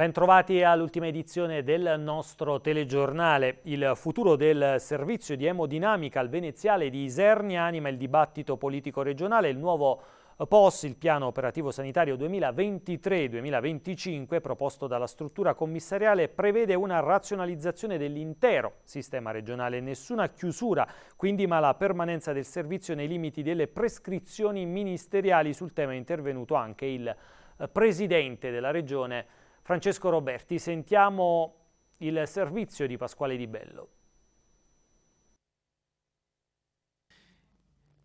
Bentrovati all'ultima edizione del nostro telegiornale. Il futuro del servizio di emodinamica al veneziale di Isernia anima il dibattito politico regionale, il nuovo POS, il piano operativo sanitario 2023-2025 proposto dalla struttura commissariale prevede una razionalizzazione dell'intero sistema regionale, nessuna chiusura, quindi ma la permanenza del servizio nei limiti delle prescrizioni ministeriali sul tema è intervenuto anche il Presidente della Regione Francesco Roberti, sentiamo il servizio di Pasquale Di Bello.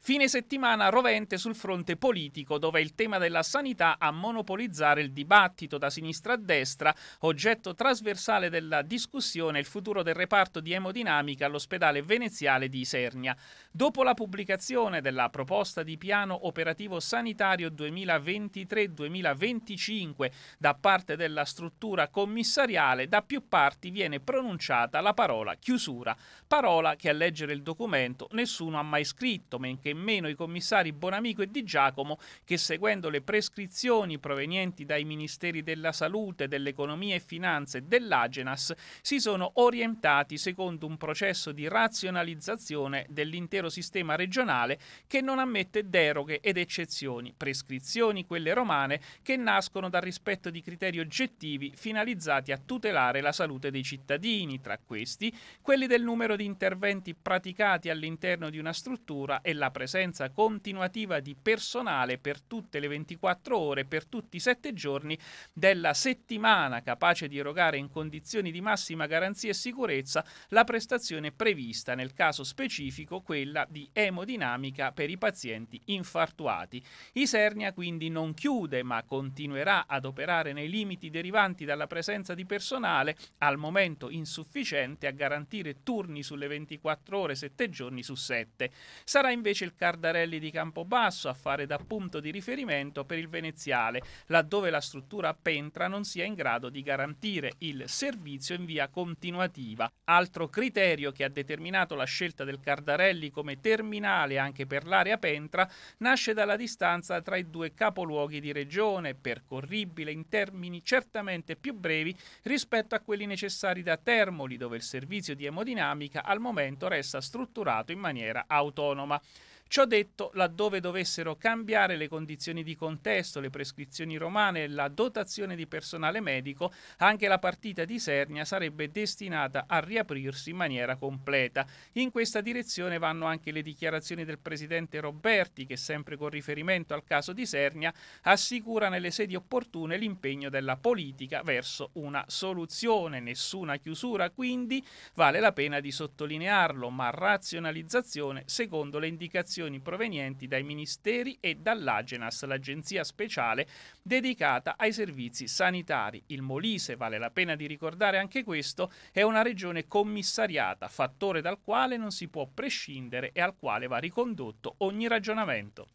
Fine settimana rovente sul fronte politico, dove il tema della sanità a monopolizzare il dibattito da sinistra a destra, oggetto trasversale della discussione il futuro del reparto di emodinamica all'ospedale veneziale di Isernia. Dopo la pubblicazione della proposta di piano operativo sanitario 2023-2025 da parte della struttura commissariale, da più parti viene pronunciata la parola chiusura, parola che a leggere il documento nessuno ha mai scritto, mentre meno i commissari Bonamico e Di Giacomo che seguendo le prescrizioni provenienti dai Ministeri della Salute, dell'Economia e finanze e dell'Agenas si sono orientati secondo un processo di razionalizzazione dell'intero sistema regionale che non ammette deroghe ed eccezioni, prescrizioni quelle romane che nascono dal rispetto di criteri oggettivi finalizzati a tutelare la salute dei cittadini, tra questi quelli del numero di interventi praticati all'interno di una struttura e la prescrizione presenza continuativa di personale per tutte le 24 ore, per tutti i 7 giorni della settimana, capace di erogare in condizioni di massima garanzia e sicurezza la prestazione prevista, nel caso specifico quella di emodinamica per i pazienti infartuati. Isernia quindi non chiude ma continuerà ad operare nei limiti derivanti dalla presenza di personale al momento insufficiente a garantire turni sulle 24 ore 7 giorni su 7. Sarà invece il Cardarelli di Campobasso a fare da punto di riferimento per il veneziale, laddove la struttura a pentra non sia in grado di garantire il servizio in via continuativa. Altro criterio che ha determinato la scelta del Cardarelli come terminale anche per l'area pentra nasce dalla distanza tra i due capoluoghi di regione, percorribile in termini certamente più brevi rispetto a quelli necessari da Termoli, dove il servizio di emodinamica al momento resta strutturato in maniera autonoma. Ciò detto, laddove dovessero cambiare le condizioni di contesto, le prescrizioni romane, e la dotazione di personale medico, anche la partita di Sernia sarebbe destinata a riaprirsi in maniera completa. In questa direzione vanno anche le dichiarazioni del presidente Roberti, che sempre con riferimento al caso di Sernia assicura nelle sedi opportune l'impegno della politica verso una soluzione. Nessuna chiusura, quindi vale la pena di sottolinearlo, ma razionalizzazione secondo le indicazioni informazioni provenienti dai ministeri e dall'Agenas, l'agenzia speciale dedicata ai servizi sanitari. Il Molise, vale la pena di ricordare anche questo, è una regione commissariata, fattore dal quale non si può prescindere e al quale va ricondotto ogni ragionamento.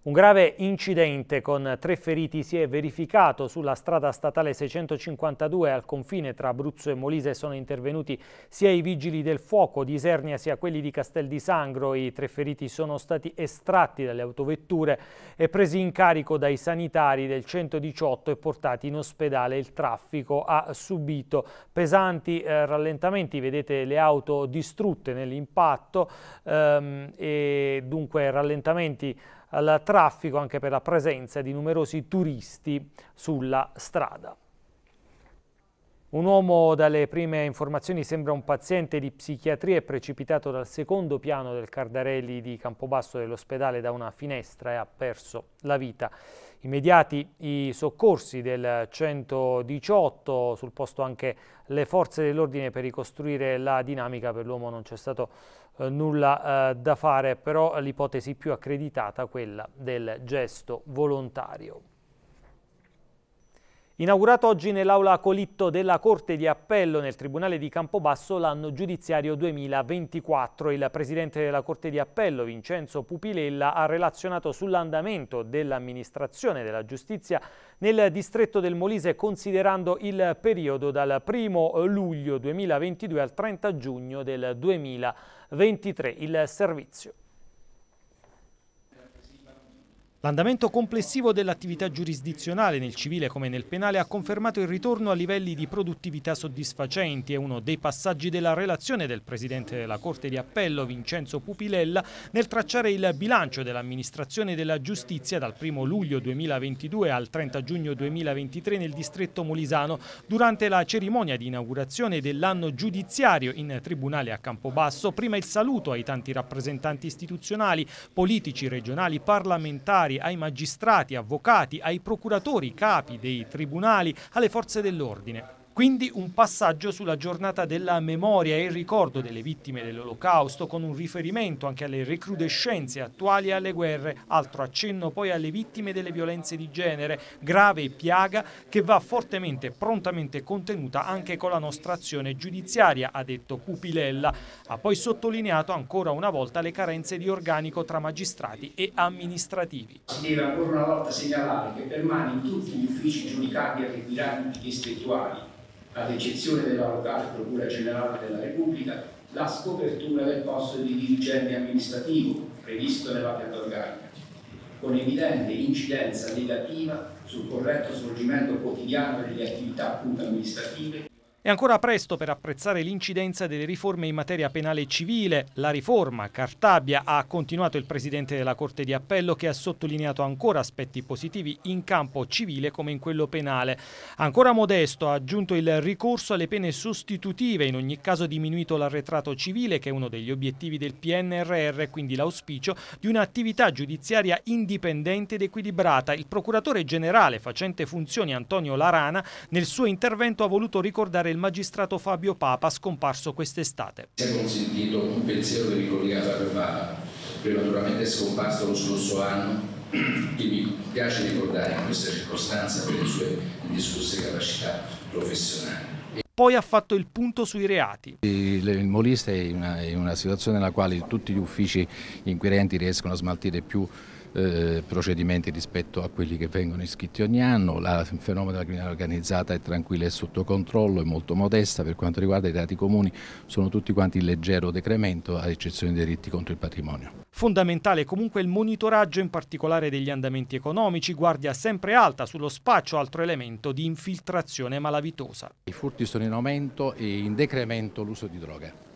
Un grave incidente con tre feriti si è verificato sulla strada statale 652 al confine tra Abruzzo e Molise. Sono intervenuti sia i vigili del fuoco di Isernia sia quelli di Castel di Sangro. I tre feriti sono stati estratti dalle autovetture e presi in carico dai sanitari del 118 e portati in ospedale. Il traffico ha subito pesanti eh, rallentamenti. Vedete le auto distrutte nell'impatto ehm, e dunque rallentamenti al traffico anche per la presenza di numerosi turisti sulla strada. Un uomo dalle prime informazioni sembra un paziente di psichiatria è precipitato dal secondo piano del Cardarelli di Campobasso dell'ospedale da una finestra e ha perso la vita. Immediati i soccorsi del 118, sul posto anche le forze dell'ordine per ricostruire la dinamica, per l'uomo non c'è stato eh, nulla eh, da fare, però l'ipotesi più accreditata quella del gesto volontario. Inaugurato oggi nell'aula Colitto della Corte di Appello nel Tribunale di Campobasso l'anno giudiziario 2024, il Presidente della Corte di Appello Vincenzo Pupilella ha relazionato sull'andamento dell'amministrazione della giustizia nel distretto del Molise considerando il periodo dal 1 luglio 2022 al 30 giugno del 2023. Il servizio. L'andamento complessivo dell'attività giurisdizionale nel civile come nel penale ha confermato il ritorno a livelli di produttività soddisfacenti. È uno dei passaggi della relazione del Presidente della Corte di Appello, Vincenzo Pupilella, nel tracciare il bilancio dell'amministrazione della giustizia dal 1 luglio 2022 al 30 giugno 2023 nel distretto molisano durante la cerimonia di inaugurazione dell'anno giudiziario in Tribunale a Campobasso. Prima il saluto ai tanti rappresentanti istituzionali, politici, regionali, parlamentari ai magistrati, avvocati, ai procuratori, capi dei tribunali, alle forze dell'ordine. Quindi un passaggio sulla giornata della memoria e il ricordo delle vittime dell'Olocausto con un riferimento anche alle recrudescenze attuali e alle guerre, altro accenno poi alle vittime delle violenze di genere, grave piaga che va fortemente e prontamente contenuta anche con la nostra azione giudiziaria, ha detto Pupilella. Ha poi sottolineato ancora una volta le carenze di organico tra magistrati e amministrativi. Si deve ancora una volta segnalare che permane in tutti gli uffici giudicati e requirati distrettuali ad eccezione della locale Procura Generale della Repubblica, la scopertura del posto di dirigente amministrativo previsto nella pianta organica, con evidente incidenza negativa sul corretto svolgimento quotidiano delle attività appunto amministrative è ancora presto per apprezzare l'incidenza delle riforme in materia penale e civile. La riforma Cartabia ha continuato il presidente della Corte di Appello che ha sottolineato ancora aspetti positivi in campo civile come in quello penale. Ancora modesto ha aggiunto il ricorso alle pene sostitutive, in ogni caso diminuito l'arretrato civile che è uno degli obiettivi del PNRR, quindi l'auspicio di un'attività giudiziaria indipendente ed equilibrata. Il procuratore generale facente funzioni Antonio Larana nel suo intervento ha voluto ricordare ricordare il magistrato Fabio Papa scomparso quest'estate. Si è consentito un pensiero del collega Fabio Papa, prematuramente scomparso lo scorso anno, che mi piace ricordare in questa circostanza per le sue indiscusse capacità professionali. Poi ha fatto il punto sui reati. Il, il Moliste è una, una situazione nella quale tutti gli uffici inquirenti riescono a smaltire più eh, procedimenti rispetto a quelli che vengono iscritti ogni anno, il fenomeno della criminalità organizzata è tranquilla e sotto controllo, è molto modesta, per quanto riguarda i dati comuni sono tutti quanti in leggero decremento, ad eccezione dei diritti contro il patrimonio. Fondamentale comunque il monitoraggio in particolare degli andamenti economici, guardia sempre alta sullo spaccio, altro elemento di infiltrazione malavitosa. I furti sono in aumento e in decremento l'uso di droga.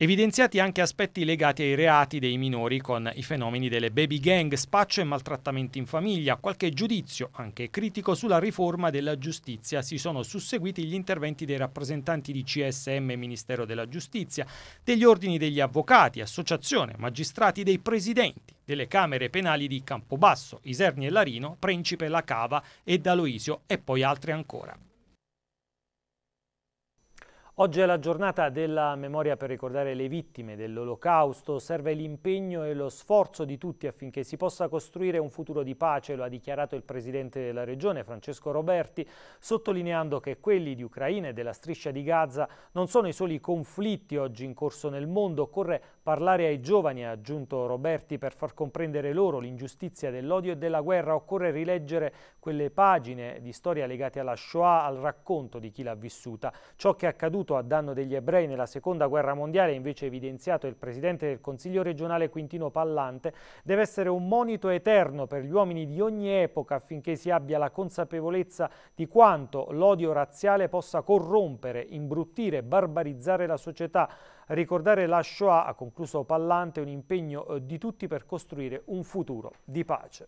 Evidenziati anche aspetti legati ai reati dei minori con i fenomeni delle baby gang, spaccio e maltrattamenti in famiglia, qualche giudizio, anche critico, sulla riforma della giustizia. Si sono susseguiti gli interventi dei rappresentanti di CSM e Ministero della Giustizia, degli ordini degli avvocati, associazione, magistrati, dei presidenti, delle Camere Penali di Campobasso, Iserni e Larino, Principe La Cava e D'Aloisio e poi altri ancora. Oggi è la giornata della memoria per ricordare le vittime dell'Olocausto. Serve l'impegno e lo sforzo di tutti affinché si possa costruire un futuro di pace, lo ha dichiarato il presidente della regione Francesco Roberti, sottolineando che quelli di Ucraina e della striscia di Gaza non sono i soli conflitti oggi in corso nel mondo, occorre Parlare ai giovani, ha aggiunto Roberti, per far comprendere loro l'ingiustizia dell'odio e della guerra occorre rileggere quelle pagine di storia legate alla Shoah, al racconto di chi l'ha vissuta. Ciò che è accaduto a danno degli ebrei nella Seconda Guerra Mondiale, invece evidenziato il Presidente del Consiglio regionale Quintino Pallante, deve essere un monito eterno per gli uomini di ogni epoca affinché si abbia la consapevolezza di quanto l'odio razziale possa corrompere, imbruttire, barbarizzare la società, Ricordare la Shoah, ha concluso Pallante, è un impegno eh, di tutti per costruire un futuro di pace.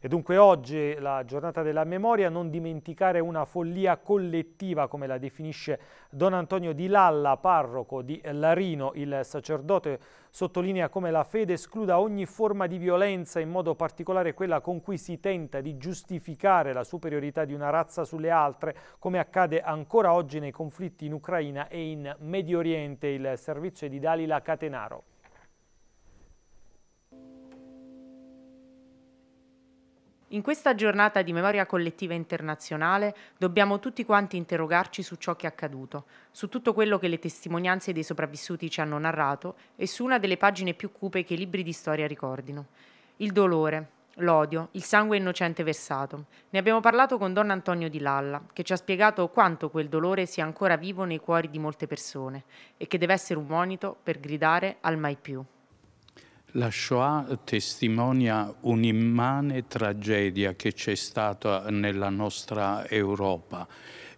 E dunque oggi, la giornata della memoria, non dimenticare una follia collettiva, come la definisce Don Antonio Di Lalla, parroco di Larino, il sacerdote Sottolinea come la fede escluda ogni forma di violenza, in modo particolare quella con cui si tenta di giustificare la superiorità di una razza sulle altre, come accade ancora oggi nei conflitti in Ucraina e in Medio Oriente. Il servizio di Dalila Catenaro. In questa giornata di memoria collettiva internazionale dobbiamo tutti quanti interrogarci su ciò che è accaduto, su tutto quello che le testimonianze dei sopravvissuti ci hanno narrato e su una delle pagine più cupe che i libri di storia ricordino. Il dolore, l'odio, il sangue innocente versato. Ne abbiamo parlato con Don Antonio Di Lalla, che ci ha spiegato quanto quel dolore sia ancora vivo nei cuori di molte persone e che deve essere un monito per gridare al mai più. La Shoah testimonia un'immane tragedia che c'è stata nella nostra Europa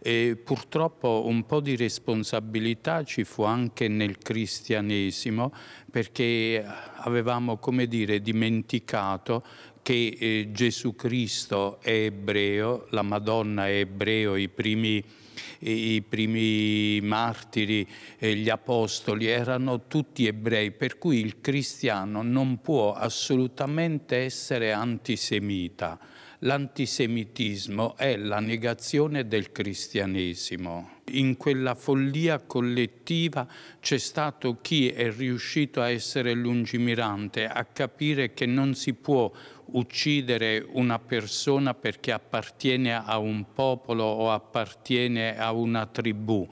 e purtroppo un po' di responsabilità ci fu anche nel cristianesimo perché avevamo, come dire, dimenticato che eh, Gesù Cristo è ebreo, la Madonna è ebreo, i primi i primi martiri, gli apostoli, erano tutti ebrei, per cui il cristiano non può assolutamente essere antisemita. L'antisemitismo è la negazione del cristianesimo. In quella follia collettiva c'è stato chi è riuscito a essere lungimirante, a capire che non si può uccidere una persona perché appartiene a un popolo o appartiene a una tribù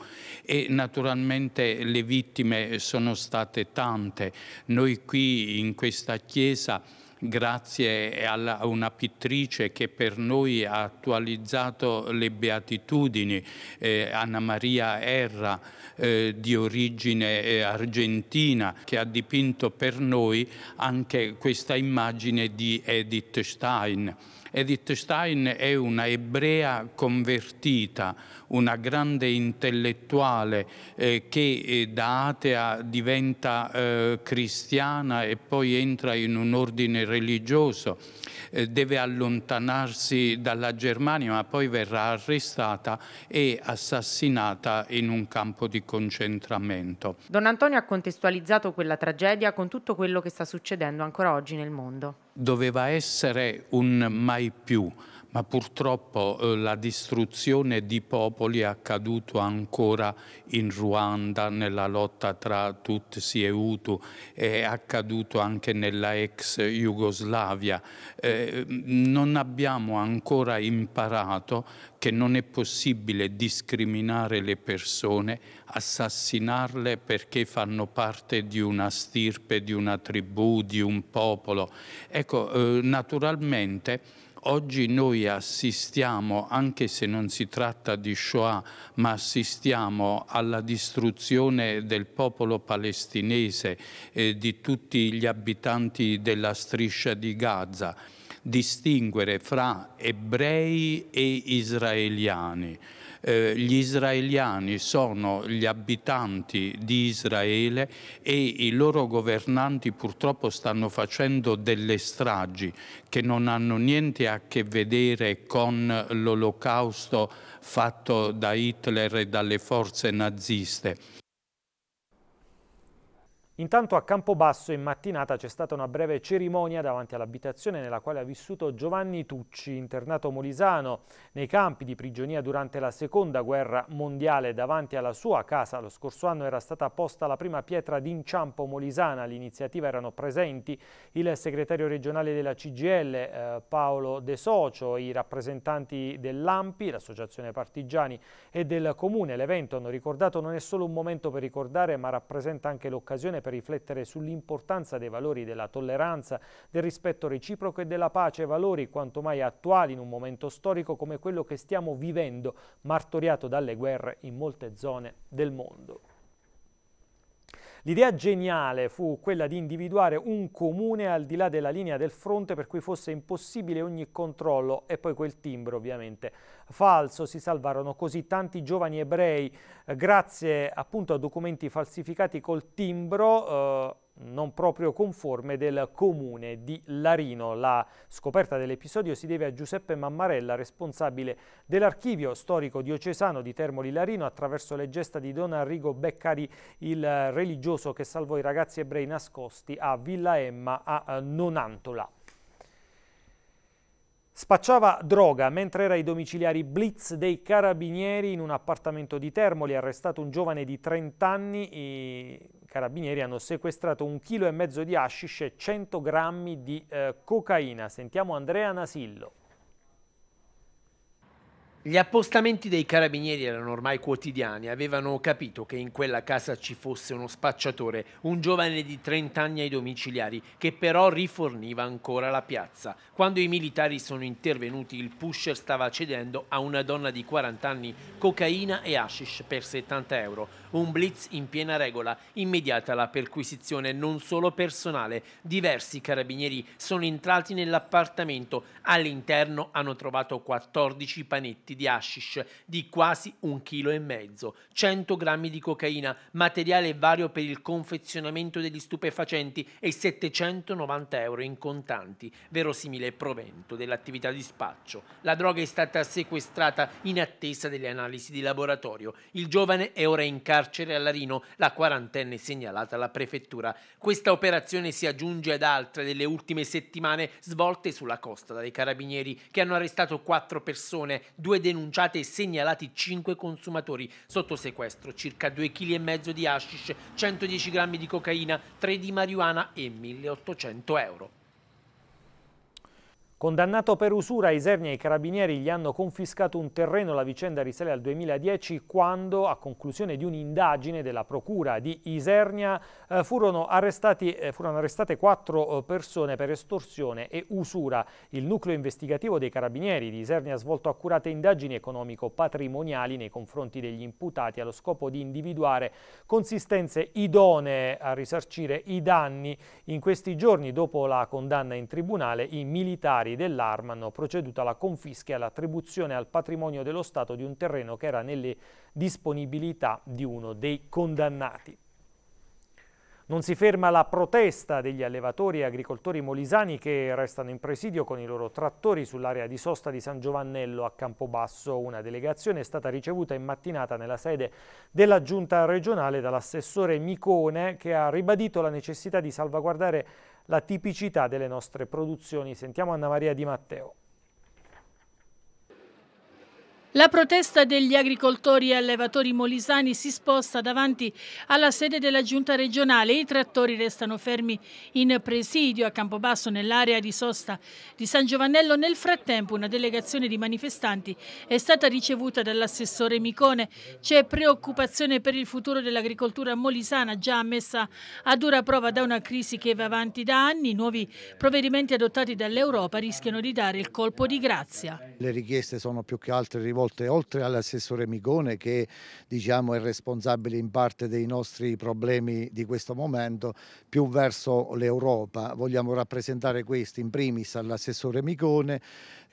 e naturalmente le vittime sono state tante. Noi qui in questa chiesa grazie a una pittrice che per noi ha attualizzato le beatitudini, eh, Anna Maria Erra, eh, di origine eh, argentina, che ha dipinto per noi anche questa immagine di Edith Stein. Edith Stein è una ebrea convertita, una grande intellettuale eh, che eh, da atea diventa eh, cristiana e poi entra in un ordine religioso, eh, deve allontanarsi dalla Germania ma poi verrà arrestata e assassinata in un campo di concentramento. Don Antonio ha contestualizzato quella tragedia con tutto quello che sta succedendo ancora oggi nel mondo. Doveva essere un mai più, ma purtroppo eh, la distruzione di popoli è accaduto ancora in Ruanda nella lotta tra Tutsi e Hutu, è accaduto anche nella ex Jugoslavia. Eh, non abbiamo ancora imparato che non è possibile discriminare le persone, assassinarle perché fanno parte di una stirpe, di una tribù, di un popolo. Ecco, eh, naturalmente Oggi noi assistiamo, anche se non si tratta di Shoah, ma assistiamo alla distruzione del popolo palestinese e di tutti gli abitanti della striscia di Gaza, distinguere fra ebrei e israeliani. Eh, gli israeliani sono gli abitanti di Israele e i loro governanti purtroppo stanno facendo delle stragi che non hanno niente a che vedere con l'olocausto fatto da Hitler e dalle forze naziste Intanto a Campobasso in mattinata c'è stata una breve cerimonia davanti all'abitazione nella quale ha vissuto Giovanni Tucci, internato molisano nei campi di prigionia durante la seconda guerra mondiale. Davanti alla sua casa lo scorso anno era stata posta la prima pietra d'inciampo molisana. All'iniziativa erano presenti il segretario regionale della CGL eh, Paolo De Socio, i rappresentanti dell'AMPI, l'associazione partigiani e del comune. L'evento, hanno ricordato, non è solo un momento per ricordare ma rappresenta anche l'occasione per per riflettere sull'importanza dei valori della tolleranza, del rispetto reciproco e della pace, valori quanto mai attuali in un momento storico come quello che stiamo vivendo, martoriato dalle guerre in molte zone del mondo. L'idea geniale fu quella di individuare un comune al di là della linea del fronte per cui fosse impossibile ogni controllo e poi quel timbro ovviamente falso. Si salvarono così tanti giovani ebrei eh, grazie appunto a documenti falsificati col timbro eh, non proprio conforme del comune di Larino. La scoperta dell'episodio si deve a Giuseppe Mammarella, responsabile dell'archivio storico diocesano di Termoli Larino, attraverso le gesta di Don Arrigo Beccari, il religioso che salvò i ragazzi ebrei nascosti a Villa Emma a eh, Nonantola. Spacciava droga mentre era ai domiciliari blitz dei carabinieri in un appartamento di Termoli, arrestato un giovane di 30 anni, i carabinieri hanno sequestrato un chilo e mezzo di hashish e 100 grammi di eh, cocaina. Sentiamo Andrea Nasillo. Gli appostamenti dei carabinieri erano ormai quotidiani, avevano capito che in quella casa ci fosse uno spacciatore, un giovane di 30 anni ai domiciliari, che però riforniva ancora la piazza. Quando i militari sono intervenuti il pusher stava cedendo a una donna di 40 anni cocaina e hashish per 70 euro, un blitz in piena regola, immediata la perquisizione non solo personale. Diversi carabinieri sono entrati nell'appartamento. All'interno hanno trovato 14 panetti di hashish di quasi un chilo e mezzo, 100 grammi di cocaina, materiale vario per il confezionamento degli stupefacenti e 790 euro in contanti, verosimile provento dell'attività di spaccio. La droga è stata sequestrata in attesa delle analisi di laboratorio. Il giovane è ora in carcere carcere a Larino la quarantenne segnalata alla prefettura. Questa operazione si aggiunge ad altre delle ultime settimane svolte sulla costa dai carabinieri che hanno arrestato quattro persone, due denunciate e segnalati cinque consumatori sotto sequestro, circa 2,5 kg di hashish, 110 grammi di cocaina, 3 di marijuana e 1800 euro. Condannato per usura, Isernia e i carabinieri gli hanno confiscato un terreno. La vicenda risale al 2010 quando, a conclusione di un'indagine della procura di Isernia, eh, furono, arrestati, eh, furono, arrestate quattro eh, persone per estorsione e usura. Il nucleo investigativo dei carabinieri di Isernia ha svolto accurate indagini economico-patrimoniali nei confronti degli imputati allo scopo di individuare consistenze idonee a risarcire i danni. In questi giorni, dopo la condanna in tribunale, i militari militari dell'Arma hanno proceduto alla confisca e all'attribuzione al patrimonio dello Stato di un terreno che era nelle disponibilità di uno dei condannati. Non si ferma la protesta degli allevatori e agricoltori molisani che restano in presidio con i loro trattori sull'area di sosta di San Giovannello a Campobasso. Una delegazione è stata ricevuta in mattinata nella sede della giunta regionale dall'assessore Micone che ha ribadito la necessità di salvaguardare la tipicità delle nostre produzioni. Sentiamo Anna Maria Di Matteo. La protesta degli agricoltori e allevatori molisani si sposta davanti alla sede della giunta regionale. I trattori restano fermi in presidio a Campobasso nell'area di sosta di San Giovannello. Nel frattempo una delegazione di manifestanti è stata ricevuta dall'assessore Micone. C'è preoccupazione per il futuro dell'agricoltura molisana già messa a dura prova da una crisi che va avanti da anni. I nuovi provvedimenti adottati dall'Europa rischiano di dare il colpo di grazia. Le richieste sono più che altre rivolte volte, oltre all'assessore Micone che diciamo, è responsabile in parte dei nostri problemi di questo momento, più verso l'Europa. Vogliamo rappresentare questo in primis all'assessore Micone,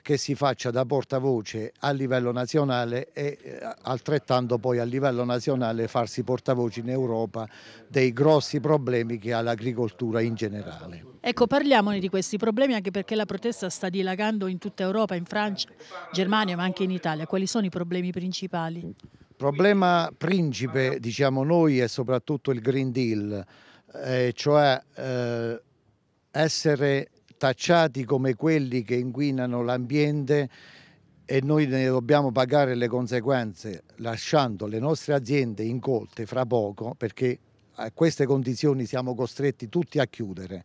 che si faccia da portavoce a livello nazionale e eh, altrettanto poi a livello nazionale farsi portavoce in Europa dei grossi problemi che ha l'agricoltura in generale. Ecco, parliamone di questi problemi anche perché la protesta sta dilagando in tutta Europa, in Francia, Germania ma anche in Italia. Quali sono i problemi principali? Il problema principe, diciamo noi, è soprattutto il Green Deal, eh, cioè eh, essere tacciati come quelli che inquinano l'ambiente e noi ne dobbiamo pagare le conseguenze lasciando le nostre aziende incolte fra poco perché a queste condizioni siamo costretti tutti a chiudere.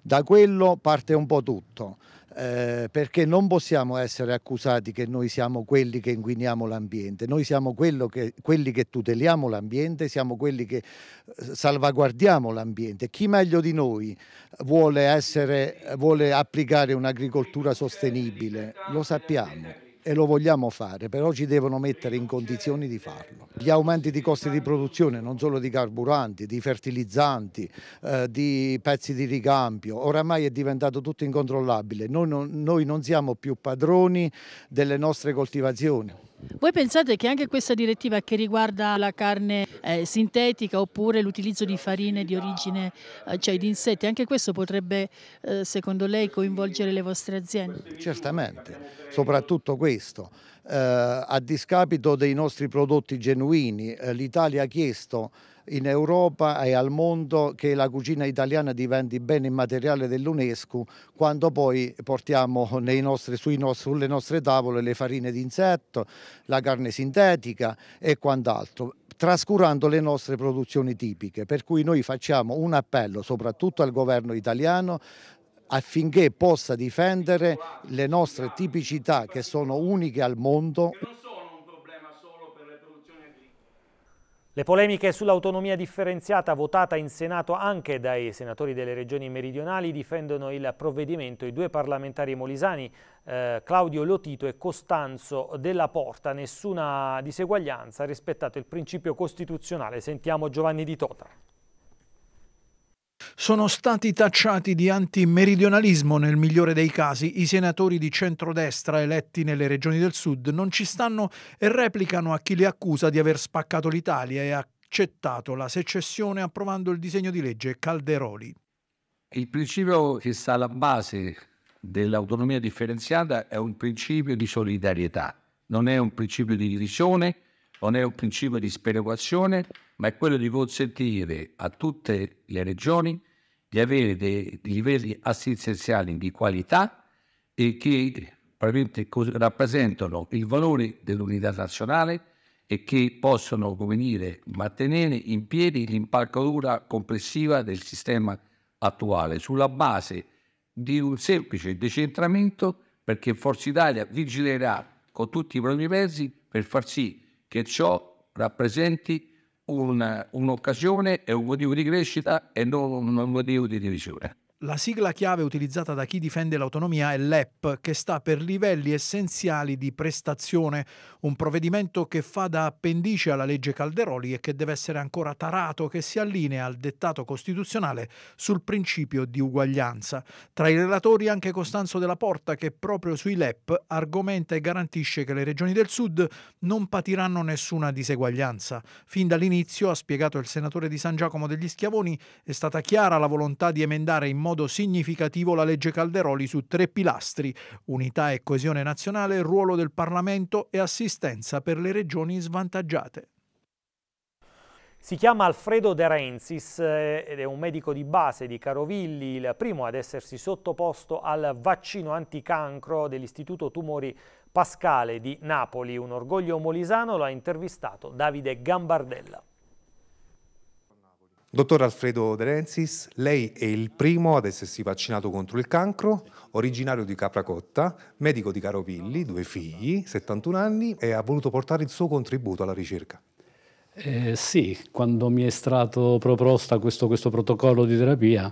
Da quello parte un po' tutto eh, perché non possiamo essere accusati che noi siamo quelli che inquiniamo l'ambiente, noi siamo che, quelli che tuteliamo l'ambiente, siamo quelli che eh, salvaguardiamo l'ambiente. Chi meglio di noi vuole, essere, vuole applicare un'agricoltura sostenibile? Lo sappiamo e lo vogliamo fare, però ci devono mettere in condizioni di farlo. Gli aumenti di costi di produzione, non solo di carburanti, di fertilizzanti, eh, di pezzi di ricambio, oramai è diventato tutto incontrollabile. Noi non, noi non siamo più padroni delle nostre coltivazioni. Voi pensate che anche questa direttiva che riguarda la carne eh, sintetica oppure l'utilizzo di farine di origine, eh, cioè di insetti, anche questo potrebbe, eh, secondo lei, coinvolgere le vostre aziende? Certamente, soprattutto questo. Eh, a discapito dei nostri prodotti genuini, eh, l'Italia ha chiesto in Europa e al mondo che la cucina italiana diventi bene immateriale dell'UNESCO quando poi portiamo nostri, nostri, sulle nostre tavole le farine d'insetto, la carne sintetica e quant'altro trascurando le nostre produzioni tipiche, per cui noi facciamo un appello soprattutto al governo italiano affinché possa difendere le nostre tipicità che sono uniche al mondo. Le polemiche sull'autonomia differenziata votata in Senato anche dai senatori delle regioni meridionali difendono il provvedimento i due parlamentari molisani eh, Claudio Lotito e Costanzo Della Porta. Nessuna diseguaglianza rispettato il principio costituzionale. Sentiamo Giovanni Di Tota. Sono stati tacciati di antimeridionalismo nel migliore dei casi. I senatori di centrodestra eletti nelle regioni del sud non ci stanno e replicano a chi li accusa di aver spaccato l'Italia e accettato la secessione approvando il disegno di legge Calderoli. Il principio che sta alla base dell'autonomia differenziata è un principio di solidarietà, non è un principio di divisione, non è un principio di sperequazione, ma è quello di consentire a tutte le regioni di avere dei livelli assistenziali di qualità e che rappresentano il valore dell'unità nazionale e che possono dire, mantenere in piedi l'impalcatura complessiva del sistema attuale sulla base di un semplice decentramento perché Forza Italia vigilerà con tutti i propri mezzi per far sì che ciò rappresenti una, un'occasione e un motivo di crescita e non un motivo di divisione. La sigla chiave utilizzata da chi difende l'autonomia è l'EP, che sta per livelli essenziali di prestazione, un provvedimento che fa da appendice alla legge Calderoli e che deve essere ancora tarato, che si allinea al dettato costituzionale sul principio di uguaglianza. Tra i relatori anche Costanzo della Porta, che proprio sui LEP argomenta e garantisce che le regioni del Sud non patiranno nessuna diseguaglianza. Fin dall'inizio, ha spiegato il senatore di San Giacomo degli Schiavoni, è stata chiara la volontà di emendare in modo modo significativo la legge Calderoli su tre pilastri, unità e coesione nazionale, ruolo del Parlamento e assistenza per le regioni svantaggiate. Si chiama Alfredo De Renzis eh, ed è un medico di base di Carovilli, il primo ad essersi sottoposto al vaccino anticancro dell'Istituto Tumori Pascale di Napoli. Un orgoglio molisano lo ha intervistato Davide Gambardella. Dottor Alfredo De Renzis, lei è il primo ad essersi vaccinato contro il cancro, originario di Capracotta, medico di Carovilli, due figli, 71 anni e ha voluto portare il suo contributo alla ricerca. Eh, sì, quando mi è stato proposto questo, questo protocollo di terapia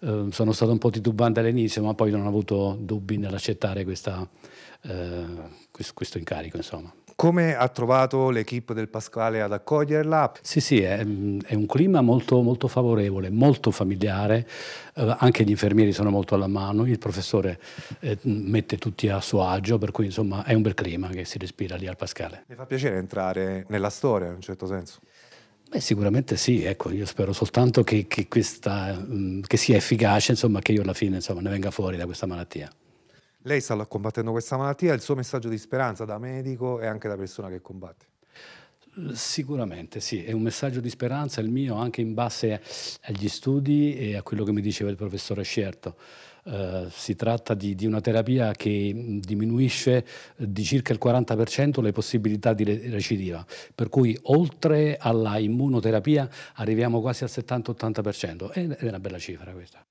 eh, sono stato un po' titubante all'inizio, ma poi non ho avuto dubbi nell'accettare questa, eh, questo, questo incarico. Insomma. Come ha trovato l'equipe del Pasquale ad accoglierla? Sì, sì, è, è un clima molto, molto, favorevole, molto familiare, eh, anche gli infermieri sono molto alla mano, il professore eh, mette tutti a suo agio, per cui insomma è un bel clima che si respira lì al Pasquale. Le fa piacere entrare nella storia in un certo senso. Beh, sicuramente sì, ecco, io spero soltanto che, che, questa, mm, che sia efficace, insomma, che io alla fine insomma, ne venga fuori da questa malattia. Lei sta combattendo questa malattia, il suo messaggio di speranza da medico e anche da persona che combatte. Sicuramente sì, è un messaggio di speranza il mio anche in base agli studi e a quello che mi diceva il professore Scerto. Uh, si tratta di, di, una terapia che diminuisce di circa il 40% le possibilità di recidiva, per cui oltre alla immunoterapia arriviamo quasi al 70-80%, è una bella cifra questa.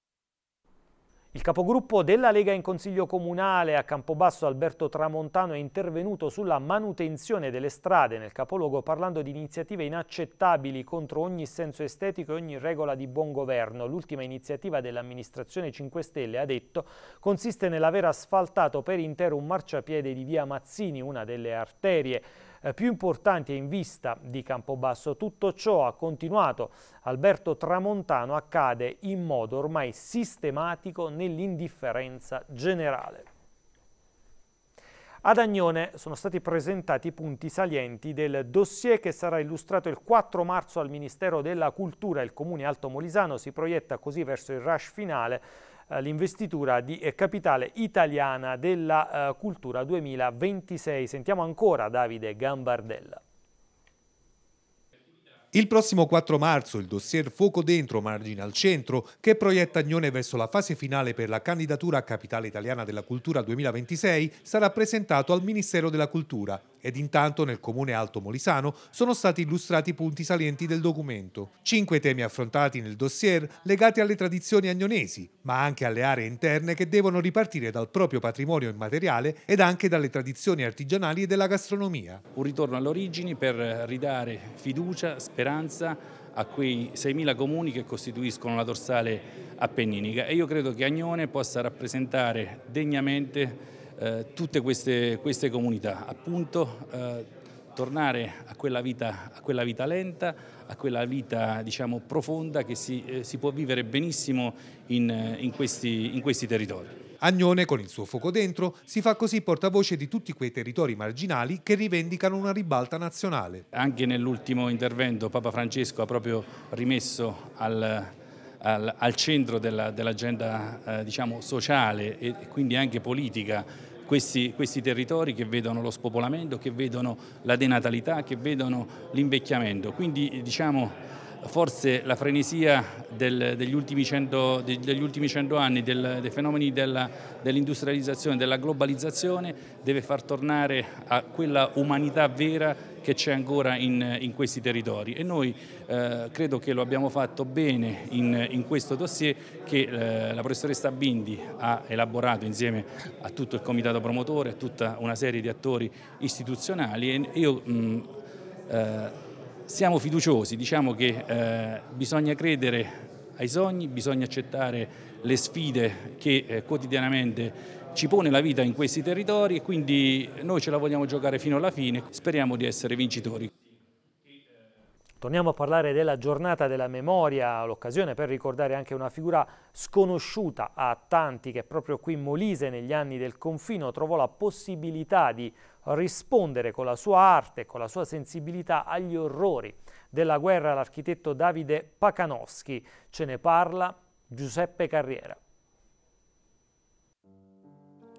Il capogruppo della Lega in Consiglio Comunale a Campobasso Alberto Tramontano è intervenuto sulla manutenzione delle strade nel capoluogo parlando di iniziative inaccettabili contro ogni senso estetico e ogni regola di buon governo. L'ultima iniziativa dell'amministrazione 5 Stelle, ha detto, consiste nell'aver asfaltato per intero un marciapiede di via Mazzini, una delle arterie eh, più importanti in vista di Campobasso. Tutto ciò ha continuato. Alberto Tramontano accade in modo ormai sistematico nell'indifferenza generale. Ad Agnone sono stati presentati i punti salienti del dossier che sarà illustrato il 4 marzo al Ministero della Cultura. Il comune Alto Molisano si proietta così verso il rush finale eh, l'investitura di eh, Capitale Italiana della eh, Cultura 2026. Sentiamo ancora Davide Gambardella. Il prossimo 4 marzo il dossier Fuoco Dentro Margine al Centro che proietta Agnone verso la fase finale per la candidatura a Capitale Italiana della Cultura 2026 sarà presentato al Ministero della Cultura ed intanto nel comune Alto Molisano sono stati illustrati i punti salienti del documento. Cinque temi affrontati nel dossier legati alle tradizioni agnonesi, ma anche alle aree interne che devono ripartire dal proprio patrimonio immateriale ed anche dalle tradizioni artigianali e della gastronomia. Un ritorno alle origini per ridare fiducia, speranza a quei 6.000 comuni che costituiscono la dorsale appenninica e io credo che Agnone possa rappresentare degnamente eh, tutte queste, queste, comunità, appunto eh, tornare a quella, vita, a quella, vita, lenta, a quella vita diciamo, profonda che si, eh, si può vivere benissimo in, in, questi, in questi territori. Agnone, con il suo fuoco dentro, si fa così portavoce di tutti quei territori marginali che rivendicano una ribalta nazionale. Anche nell'ultimo intervento Papa Francesco ha proprio rimesso al, al, al centro dell'agenda dell eh, diciamo, sociale e quindi anche politica questi, questi, territori che vedono lo spopolamento, che vedono la denatalità, che vedono l'invecchiamento. Quindi diciamo, forse la frenesia del, degli, ultimi cento, degli, ultimi cento, anni, del, dei fenomeni dell'industrializzazione, dell della globalizzazione, deve far tornare a quella umanità vera che c'è ancora in, in, questi territori e noi eh, credo che lo abbiamo fatto bene in, in questo dossier che eh, la professoressa Bindi ha elaborato insieme a tutto il comitato promotore, a tutta una serie di attori istituzionali e io mh, mm, eh, siamo fiduciosi, diciamo che eh, bisogna credere ai sogni, bisogna accettare le sfide che eh, quotidianamente ci pone la vita in questi territori e quindi noi ce la vogliamo giocare fino alla fine, speriamo di essere vincitori. Torniamo a parlare della giornata della memoria, l'occasione per ricordare anche una figura sconosciuta a tanti che proprio qui in Molise negli anni del confino trovò la possibilità di rispondere con la sua arte e con la sua sensibilità agli orrori della guerra l'architetto Davide Pacanowski. Ce ne parla Giuseppe Carriera.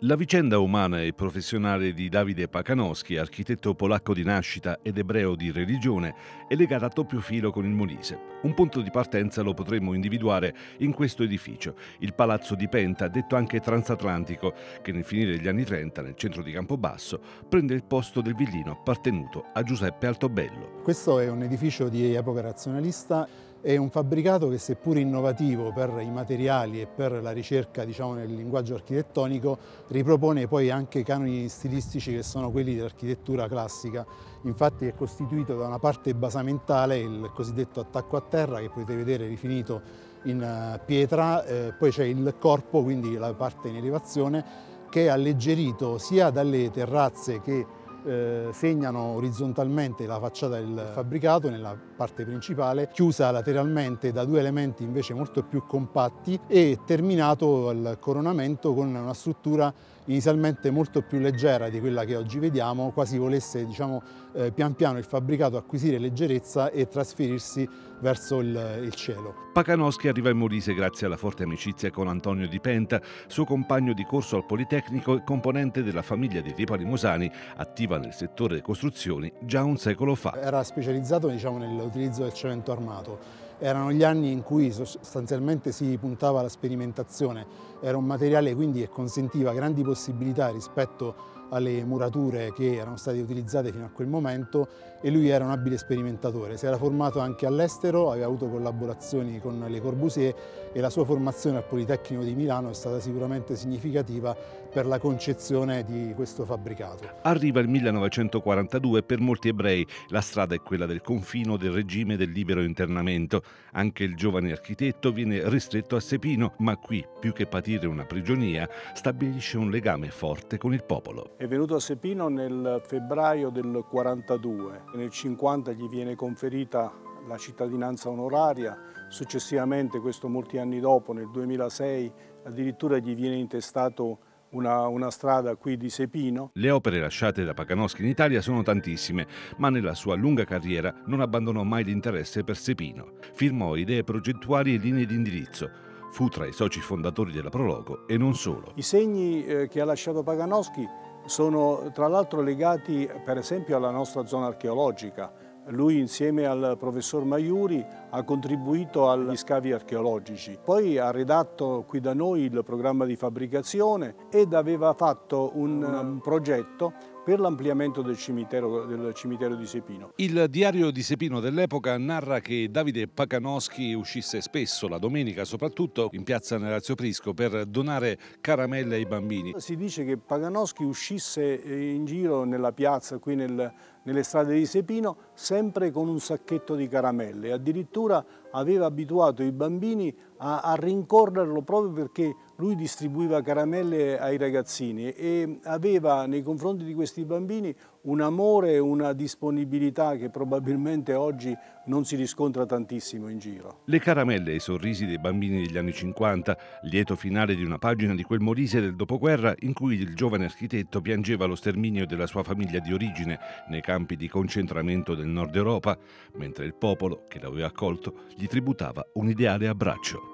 La vicenda umana e professionale di Davide Pakanowski, architetto polacco di nascita ed ebreo di religione, è legata a doppio filo con il Molise. Un punto di partenza lo potremmo individuare in questo edificio, il Palazzo di Penta, detto anche transatlantico, che nel finire degli anni 30, nel centro di Campobasso, prende il posto del villino appartenuto a Giuseppe Altobello. Questo è un edificio di epoca razionalista è un fabbricato che seppur innovativo per i materiali e per la ricerca diciamo, nel linguaggio architettonico ripropone poi anche canoni stilistici che sono quelli dell'architettura classica. Infatti è costituito da una parte basamentale, il cosiddetto attacco a terra che potete vedere rifinito in eh, pietra, eh, poi c'è il corpo, quindi la parte in elevazione, che è alleggerito sia dalle terrazze che eh, segnano orizzontalmente la facciata del fabbricato nella parte principale, chiusa lateralmente da due elementi invece molto più compatti e terminato il coronamento con una struttura inizialmente molto più leggera di quella che oggi vediamo, quasi volesse diciamo, eh, pian piano il fabbricato acquisire leggerezza e trasferirsi verso il, il cielo. Pacanoschi arriva in Molise grazie alla forte amicizia con Antonio Di Penta, suo compagno di corso al Politecnico e componente della famiglia dei Ripari Mosani, attiva nel settore delle costruzioni già un secolo fa. Era specializzato diciamo, nel l'utilizzo del cemento armato. Erano gli anni in cui sostanzialmente si puntava alla sperimentazione, era un materiale quindi che consentiva grandi possibilità rispetto alle murature che erano state utilizzate fino a quel momento e lui era un abile sperimentatore. Si era formato anche all'estero, aveva avuto collaborazioni con Le Corbusier e la sua formazione al Politecnico di Milano è stata sicuramente significativa per la concezione di questo fabbricato. Arriva il 1942 e per molti ebrei la strada è quella del confino del regime del libero internamento. Anche il giovane architetto viene ristretto a Sepino, ma qui, più che patire una prigionia, stabilisce un legame forte con il popolo. È venuto a Sepino nel febbraio del 42, nel 50 gli viene conferita la cittadinanza onoraria, successivamente, questo molti anni dopo, nel 2006, addirittura gli viene intestato una, una, strada qui di Sepino. Le opere lasciate da Paganoschi in Italia sono tantissime, ma nella sua lunga carriera non abbandonò mai l'interesse per Sepino. Firmò idee progettuali e linee di indirizzo. Fu tra i soci fondatori della Proloco e non solo. I segni eh, che ha lasciato Paganoschi sono tra l'altro legati per esempio alla nostra zona archeologica. Lui insieme al professor Maiuri ha contribuito agli scavi archeologici, poi ha redatto qui da noi il programma di fabbricazione ed aveva fatto un, un um, progetto per l'ampliamento del, del cimitero, di Sepino. Il diario di Sepino dell'epoca narra che Davide Pacanoschi uscisse spesso, la domenica soprattutto, in piazza Nerazio Prisco per donare caramelle ai bambini. Si dice che Pacanoschi uscisse eh, in giro nella piazza, qui nel, nelle strade di Sepino sempre con un sacchetto di caramelle. Addirittura aveva abituato i bambini a, a rincorrerlo proprio perché lui distribuiva caramelle ai ragazzini e aveva nei confronti di questi bambini un amore e una disponibilità che probabilmente oggi non si riscontra tantissimo in giro. Le caramelle e i sorrisi dei bambini degli anni 50, lieto finale di una pagina di quel Molise del dopoguerra in cui il giovane architetto piangeva lo sterminio della sua famiglia di origine nei campi di concentramento del nord Europa, mentre il popolo, che l'aveva accolto, gli tributava un ideale abbraccio.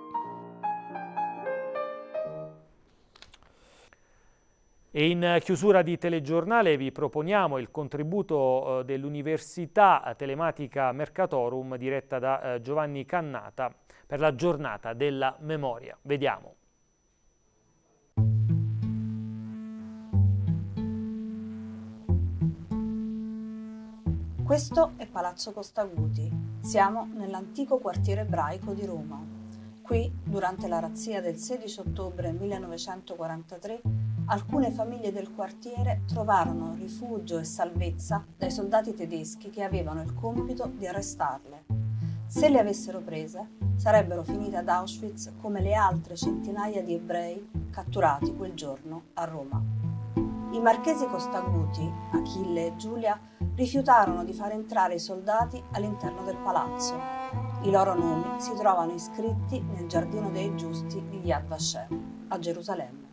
E in chiusura di telegiornale vi proponiamo il contributo eh, dell'Università Telematica Mercatorum diretta da eh, Giovanni Cannata per la giornata della memoria. Vediamo. Questo è Palazzo Costaguti. Siamo nell'antico quartiere ebraico di Roma. Qui, durante la razzia del 16 ottobre 1943, alcune famiglie del quartiere trovarono rifugio e salvezza dai soldati tedeschi che avevano il compito di arrestarle. Se le avessero prese, sarebbero finite ad Auschwitz come le altre centinaia di ebrei catturati quel giorno a Roma. I marchesi Costaguti, Achille e Giulia rifiutarono di far entrare i soldati all'interno del palazzo. I loro nomi si trovano iscritti nel Giardino dei Giusti di Yad Vashem, a Gerusalemme.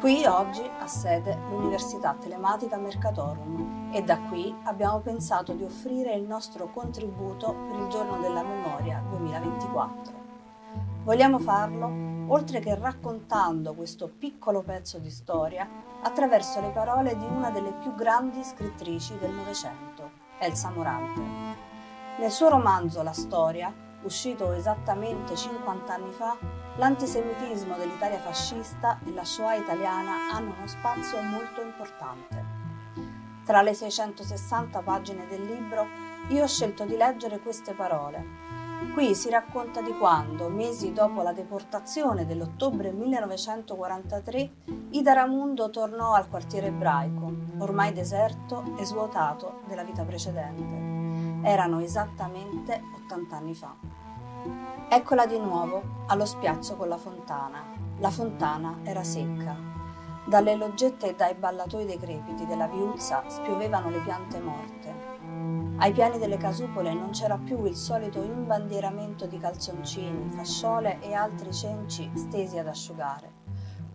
Qui oggi ha sede l'Università Telematica Mercatorum e da qui abbiamo pensato di offrire il nostro contributo per il Giorno della Memoria 2024. Vogliamo farlo oltre che raccontando questo piccolo pezzo di storia attraverso le parole di una delle più grandi scrittrici del Novecento, Elsa Morante. Nel suo romanzo La storia uscito esattamente 50 anni fa, l'antisemitismo dell'Italia fascista e la Shoah italiana hanno uno spazio molto importante. Tra le 660 pagine del libro io ho scelto di leggere queste parole. Qui si racconta di quando, mesi dopo la deportazione dell'ottobre 1943, Idaramundo tornò al quartiere ebraico, ormai deserto e svuotato della vita precedente erano esattamente 80 anni fa. Eccola di nuovo allo spiazzo con la fontana. La fontana era secca. Dalle loggette e dai ballatoi decrepiti della viuzza spiovevano le piante morte. Ai piani delle casupole non c'era più il solito imbandieramento di calzoncini, fasciole e altri cenci stesi ad asciugare.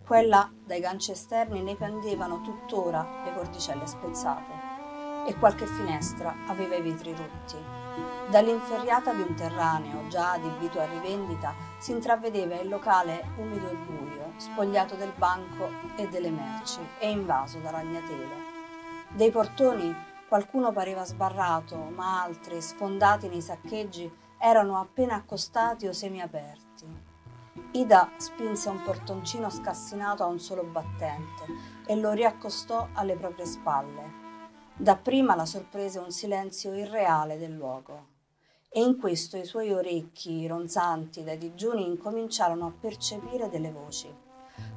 Quella dai ganci esterni ne pendevano tuttora le cordicelle spezzate e qualche finestra aveva i vetri rotti. Dall'inferriata di un terraneo, già adibito a rivendita, si intravedeva il locale umido e buio, spogliato del banco e delle merci e invaso da ragnatele. Dei portoni qualcuno pareva sbarrato, ma altri, sfondati nei saccheggi, erano appena accostati o semiaperti. Ida spinse un portoncino scassinato a un solo battente e lo riaccostò alle proprie spalle Dapprima la sorprese un silenzio irreale del luogo e in questo i suoi orecchi, ronzanti dai digiuni, incominciarono a percepire delle voci.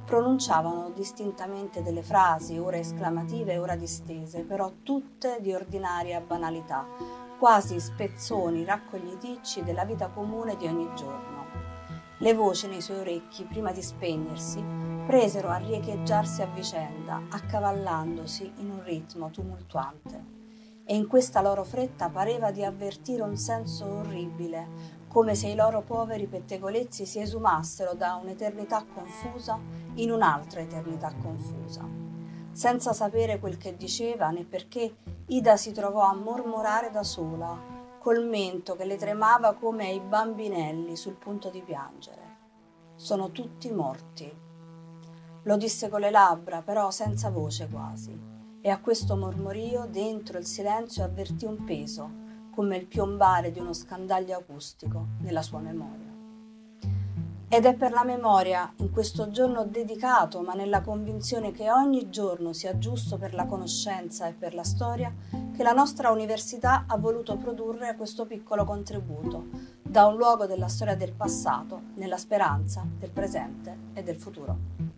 Pronunciavano distintamente delle frasi, ora esclamative, ora distese, però tutte di ordinaria banalità, quasi spezzoni raccogliticci della vita comune di ogni giorno. Le voci nei suoi orecchi, prima di spegnersi, presero a riecheggiarsi a vicenda, accavallandosi in un ritmo tumultuante. E in questa loro fretta pareva di avvertire un senso orribile, come se i loro poveri pettegolezzi si esumassero da un'eternità confusa in un'altra eternità confusa. Senza sapere quel che diceva né perché, Ida si trovò a mormorare da sola, col mento che le tremava come ai bambinelli sul punto di piangere. Sono tutti morti, lo disse con le labbra, però senza voce quasi. E a questo mormorio, dentro il silenzio, avvertì un peso, come il piombare di uno scandaglio acustico nella sua memoria. Ed è per la memoria, in questo giorno dedicato, ma nella convinzione che ogni giorno sia giusto per la conoscenza e per la storia, che la nostra università ha voluto produrre questo piccolo contributo da un luogo della storia del passato nella speranza del presente e del futuro.